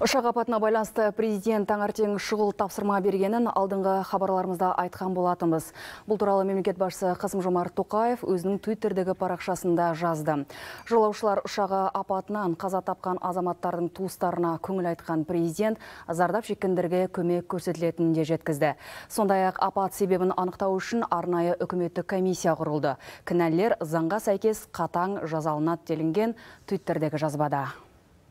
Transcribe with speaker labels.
Speaker 1: Ұшақ апатына байланысты президент таңертең шұғыл тапсырма бергенін алдыңғы хабарларымызда айтқан болатынбыз. Бұл туралы мемлекет басшысы Қасым Жомарт Тоқаев өзінің Твиттердегі парақшасында жазды. Жолаушылар ұшағы апатынан қаза тапқан азаматтардың туыстарына көңіл айтқан президент зардап шеккендерге көмек көрсетілетінін де жеткізді. Сондай-ақ апат себебін анықтау үшін арнайы үкіметтік комиссия құрылды. Кінәлілер заңға сәйкес қатаң жазалынады делінген Твиттердегі жазбада.